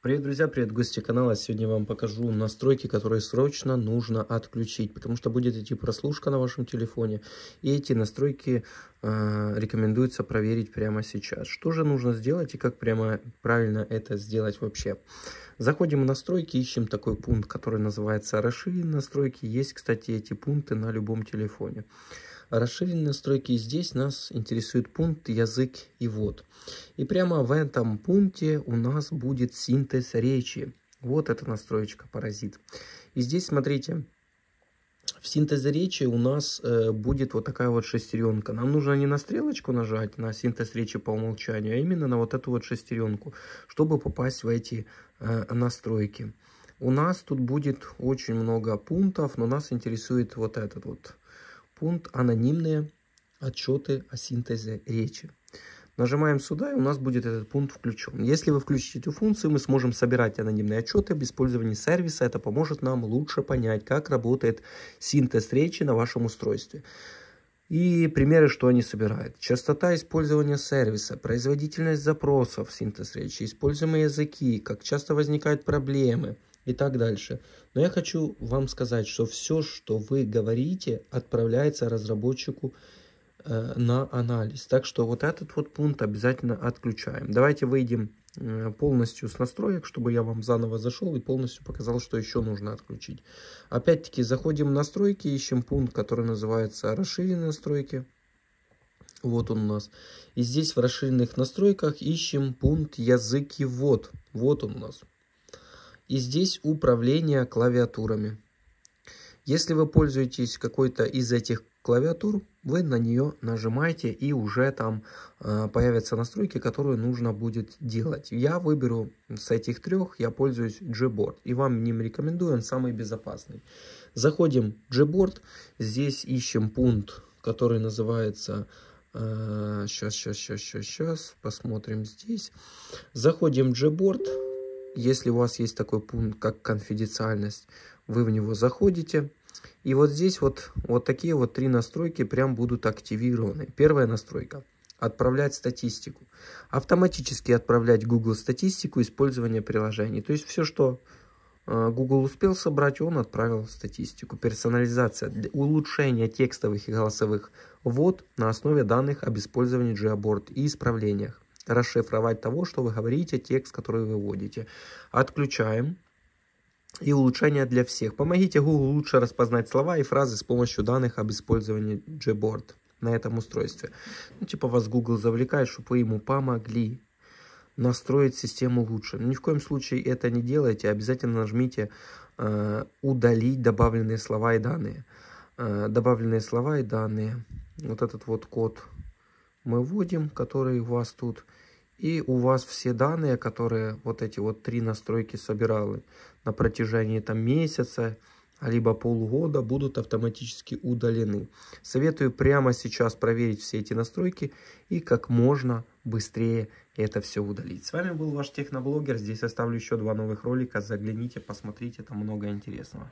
Привет, друзья, привет, гости канала. Сегодня я вам покажу настройки, которые срочно нужно отключить, потому что будет идти прослушка на вашем телефоне, и эти настройки э, рекомендуется проверить прямо сейчас. Что же нужно сделать и как прямо правильно это сделать вообще? Заходим в настройки, ищем такой пункт, который называется «Расширенные настройки». Есть, кстати, эти пункты на любом телефоне. Расширенные настройки здесь нас интересует пункт «Язык и вот И прямо в этом пункте у нас будет синтез речи. Вот эта настроечка «Паразит». И здесь, смотрите, в синтезе речи у нас э, будет вот такая вот шестеренка. Нам нужно не на стрелочку нажать, на синтез речи по умолчанию, а именно на вот эту вот шестеренку, чтобы попасть в эти э, настройки. У нас тут будет очень много пунктов, но нас интересует вот этот вот Пункт «Анонимные отчеты о синтезе речи». Нажимаем сюда, и у нас будет этот пункт включен. Если вы включите эту функцию, мы сможем собирать анонимные отчеты об использовании сервиса. Это поможет нам лучше понять, как работает синтез речи на вашем устройстве. И примеры, что они собирают. Частота использования сервиса, производительность запросов, синтез речи, используемые языки, как часто возникают проблемы – и так дальше. Но я хочу вам сказать, что все, что вы говорите, отправляется разработчику э, на анализ. Так что вот этот вот пункт обязательно отключаем. Давайте выйдем э, полностью с настроек, чтобы я вам заново зашел и полностью показал, что еще нужно отключить. Опять-таки заходим в настройки, ищем пункт, который называется расширенные настройки. Вот он у нас. И здесь в расширенных настройках ищем пункт языки ввод. Вот он у нас. И здесь управление клавиатурами. Если вы пользуетесь какой-то из этих клавиатур, вы на нее нажимаете и уже там э, появятся настройки, которые нужно будет делать. Я выберу с этих трех, я пользуюсь Gboard и вам ним рекомендую, он самый безопасный. Заходим в Gboard, здесь ищем пункт, который называется э, Сейчас, сейчас, сейчас, сейчас, сейчас, посмотрим здесь. Заходим в Gboard, если у вас есть такой пункт, как конфиденциальность, вы в него заходите. И вот здесь вот, вот такие вот три настройки прям будут активированы. Первая настройка – отправлять статистику. Автоматически отправлять Google статистику использования приложений. То есть все, что э, Google успел собрать, он отправил статистику. Персонализация, улучшение текстовых и голосовых вот на основе данных об использовании Geobord и исправлениях расшифровать того, что вы говорите, текст, который вы вводите. Отключаем. И улучшение для всех. Помогите Google лучше распознать слова и фразы с помощью данных об использовании Gboard на этом устройстве. Ну, типа вас Google завлекает, чтобы вы ему помогли настроить систему лучше. Ни в коем случае это не делайте. Обязательно нажмите э, «Удалить добавленные слова и данные». Э, добавленные слова и данные. Вот этот вот код – мы вводим, которые у вас тут. И у вас все данные, которые вот эти вот три настройки собирали на протяжении там месяца, либо полгода будут автоматически удалены. Советую прямо сейчас проверить все эти настройки и как можно быстрее это все удалить. С вами был ваш техноблогер. Здесь оставлю еще два новых ролика. Загляните, посмотрите, там много интересного.